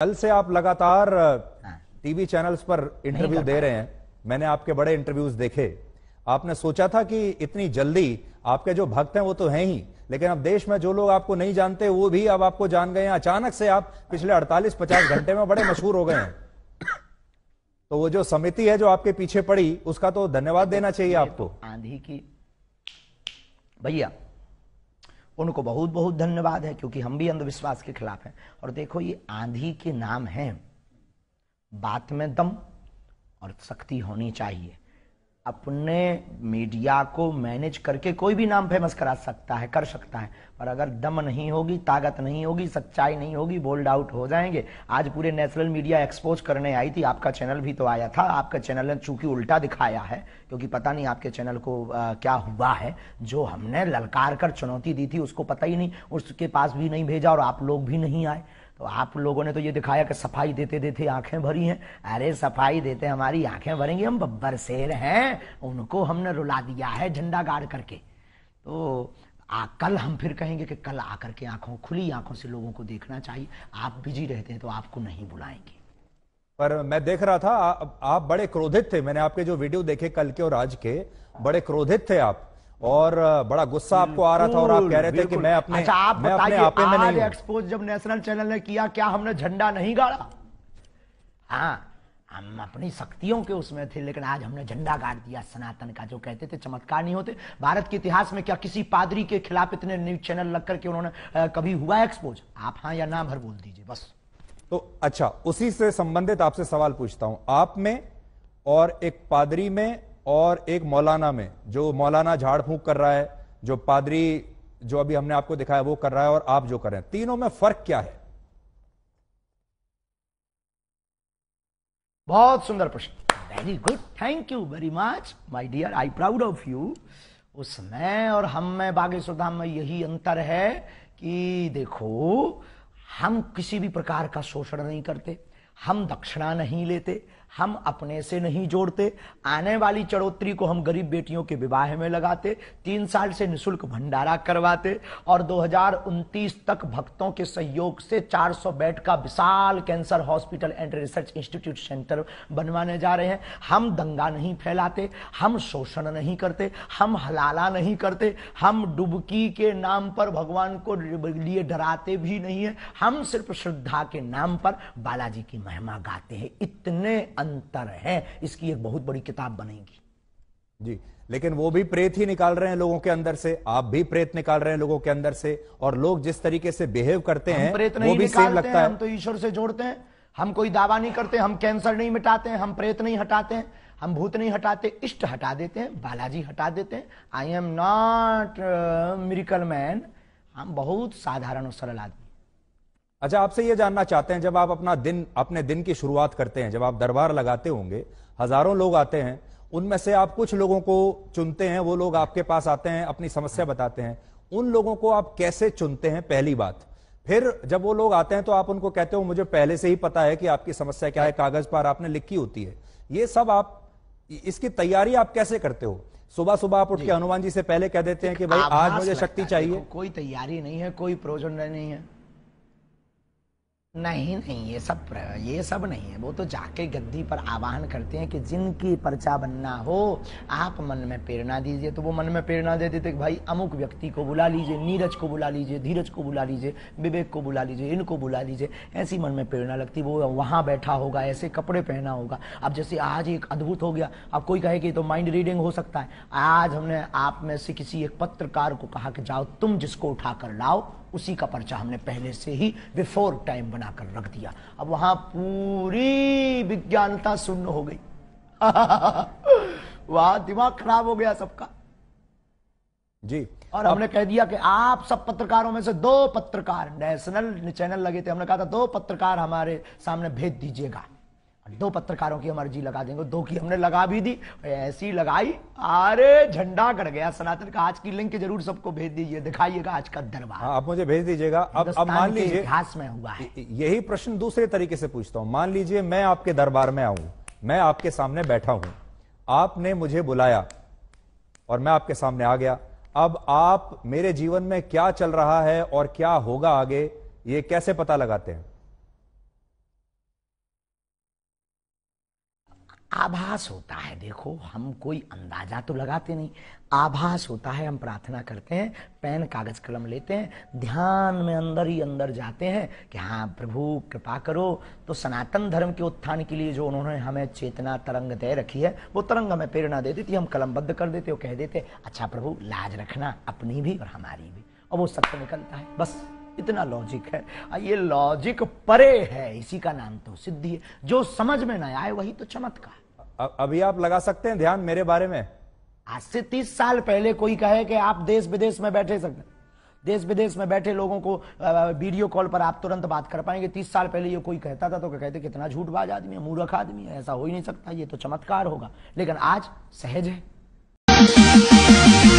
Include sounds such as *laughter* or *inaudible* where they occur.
कल से आप लगातार हाँ। टीवी चैनल्स पर इंटरव्यू दे रहे हैं मैंने आपके बड़े इंटरव्यूज देखे आपने सोचा था कि इतनी जल्दी आपके जो भक्त हैं वो तो हैं ही लेकिन अब देश में जो लोग आपको नहीं जानते वो भी अब आपको जान गए हैं अचानक से आप पिछले 48-50 *coughs* घंटे में बड़े मशहूर हो गए हैं तो वो जो समिति है जो आपके पीछे पड़ी उसका तो धन्यवाद देना चाहिए आपको तो आंधी की भैया उनको बहुत बहुत धन्यवाद है क्योंकि हम भी अंधविश्वास के खिलाफ हैं और देखो ये आंधी के नाम हैं बात में दम और शक्ति होनी चाहिए अपने मीडिया को मैनेज करके कोई भी नाम फेमस करा सकता है कर सकता है पर अगर दम नहीं होगी ताकत नहीं होगी सच्चाई नहीं होगी बोल्ड आउट हो जाएंगे आज पूरे नेशनल मीडिया एक्सपोज करने आई थी आपका चैनल भी तो आया था आपका चैनल ने चूंकि उल्टा दिखाया है क्योंकि पता नहीं आपके चैनल को आ, क्या हुआ है जो हमने ललकार कर चुनौती दी थी उसको पता ही नहीं उसके पास भी नहीं भेजा और आप लोग भी नहीं आए तो आप लोगों ने तो ये दिखाया कि सफाई देते देते आंखें भरी हैं अरे सफाई देते हमारी आंखें भरेंगी हम बब्बर शेर हैं उनको हमने रुला दिया है झंडा गाड़ करके तो आ, कल हम फिर कहेंगे कि कल आकर के आंखों खुली आंखों से लोगों को देखना चाहिए आप बिजी रहते हैं तो आपको नहीं बुलाएंगे पर मैं देख रहा था आ, आप बड़े क्रोधित थे मैंने आपके जो वीडियो देखे कल के और आज के बड़े क्रोधित थे आप और बड़ा गुस्सा आपको आ रहा था और आप कह रहे थे कि मैं अपने अच्छा आप मैं अपने आपे में नहीं एक्सपोज जब नेशनल चैनल ने किया क्या हमने झंडा नहीं गाड़ा हाँ हम अपनी शक्तियों के उसमें थे लेकिन आज हमने झंडा गाड़ दिया सनातन का जो कहते थे चमत्कार नहीं होते भारत के इतिहास में क्या किसी पादरी के खिलाफ इतने न्यूज चैनल लग करके उन्होंने कभी हुआ एक्सपोज आप हाँ या ना भर बोल दीजिए बस तो अच्छा उसी से संबंधित आपसे सवाल पूछता हूं आप में और एक पादरी में और एक मौलाना में जो मौलाना झाड़ फूक कर रहा है जो पादरी जो अभी हमने आपको दिखाया वो कर रहा है और आप जो कर रहे हैं तीनों में फर्क क्या है बहुत सुंदर प्रश्न very good thank you very much my dear I proud of you उसमें और हम में बागेश्वर धाम में यही अंतर है कि देखो हम किसी भी प्रकार का शोषण नहीं करते हम दक्षिणा नहीं लेते हम अपने से नहीं जोड़ते आने वाली चढ़ोतरी को हम गरीब बेटियों के विवाह में लगाते तीन साल से निशुल्क भंडारा करवाते और 2029 तक भक्तों के सहयोग से 400 बेड का विशाल cancer hospital and research institute centre बनवाने जा रहे हैं हम दंगा नहीं फैलाते हम शोषण नहीं करते हम हलाला नहीं करते हम डुबकी के नाम पर भगवान को लिए डराते भी नहीं है हम सिर्फ श्रद्धा के नाम पर बालाजी की महिमा गाते हैं इतने अंतर है इसकी एक बहुत बड़ी किताब बनेगी जी लेकिन वो भी प्रेत ही निकाल रहे हैं लोगों के अंदर से आप भी प्रेत निकाल रहे हैं लोगों के अंदर से और लोग जिस तरीके से बिहेव करते हैं प्रेत नहीं वो भी सेम लगता है हम तो ईश्वर से जोड़ते हैं हम कोई दावा नहीं करते हम कैंसर नहीं मिटाते हैं हम प्रेत नहीं हटाते हैं हम भूत नहीं हटाते इष्ट हटा देते हैं बालाजी हटा देते हैं I am not miracle man हम बहुत साधारण और सरल आदमी अच्छा आपसे ये जानना चाहते हैं जब आप अपना दिन अपने दिन की शुरुआत करते हैं जब आप दरबार लगाते होंगे हजारों लोग आते हैं उनमें से आप कुछ लोगों को चुनते हैं वो लोग आपके पास आते हैं अपनी समस्या बताते हैं उन लोगों को आप कैसे चुनते हैं पहली बात फिर जब वो लोग आते हैं तो आप उनको कहते हो मुझे पहले से ही पता है कि आपकी समस्या क्या है कागज पर आपने लिखी होती है ये सब आप इसकी तैयारी आप कैसे करते हो सुबह सुबह आप उठ के हनुमान जी से पहले कह देते हैं कि भाई आज मुझे शक्ति चाहिए कोई तैयारी नहीं है कोई प्रयोजन नहीं है नहीं नहीं ये सब ये सब नहीं है वो तो जाके गद्दी पर आवाहन करते हैं कि जिनकी पर्चा बनना हो आप मन में प्रेरणा दीजिए तो वो मन में प्रेरणा दे देते भाई अमुक व्यक्ति को बुला लीजिए नीरज को बुला लीजिए धीरज को बुला लीजिए विवेक को बुला लीजिए इनको बुला लीजिए ऐसी मन में प्रेरणा लगती वो वहाँ बैठा होगा ऐसे कपड़े पहना होगा अब जैसे आज एक अद्भुत हो गया अब कोई कहे कि तो माइंड रीडिंग हो सकता है आज हमने आप में से किसी एक पत्रकार को कहा कि जाओ तुम जिसको उठा कर लाओ उसी का पर्चा हमने पहले से ही बिफोर टाइम बनाकर रख दिया अब वहां पूरी विज्ञानता सुन्न हो गई *laughs* वहां दिमाग खराब हो गया सबका जी और हमने कह दिया कि आप सब पत्रकारों में से दो पत्रकार नेशनल चैनल लगे थे हमने कहा था दो पत्रकार हमारे सामने भेज दीजिएगा दो पत्रकारों की मर्जी लगा देंगे दो की हमने लगा भी दी ऐसी लगाई अरे झंडा कर गया सनातन का आज की लिंक जरूर सबको भेज दीजिए दिखाइएगा आज का दरबार हाँ, आप मुझे भेज दीजिएगा अब अब मान लीजिए इतिहास में हुआ है यही प्रश्न दूसरे तरीके से पूछता हूं मान लीजिए मैं आपके दरबार में आऊं मैं आपके सामने बैठा हूं आपने मुझे बुलाया और मैं आपके सामने आ गया अब आप मेरे जीवन में क्या चल रहा है और क्या होगा आगे ये कैसे पता लगाते हैं आभास होता है देखो हम कोई अंदाजा तो लगाते नहीं आभास होता है हम प्रार्थना करते हैं पेन कागज कलम लेते हैं ध्यान में अंदर ही अंदर जाते हैं कि हाँ प्रभु कृपा करो तो सनातन धर्म के उत्थान के लिए जो उन्होंने हमें चेतना तरंग दे रखी है वो तरंग हमें प्रेरणा दे देती हम कलमबद्ध कर देते हो कह देते अच्छा प्रभु लाज रखना अपनी भी और हमारी भी और वो सत्य निकलता है बस इतना लॉजिक है ये लॉजिक परे है इसी का नाम तो सिद्धि है जो समझ में ना आए वही तो चमत्कार अभी आप लगा सकते हैं ध्यान मेरे बारे में आज से तीस साल पहले कोई कहे कि आप देश विदेश में बैठे सकते देश विदेश में बैठे लोगों को वीडियो कॉल पर आप तुरंत बात कर पाएंगे तीस साल पहले ये कोई कहता था तो कहते कितना झूठबाज आदमी है मूर्ख आदमी है ऐसा हो ही नहीं सकता ये तो चमत्कार होगा लेकिन आज सहज है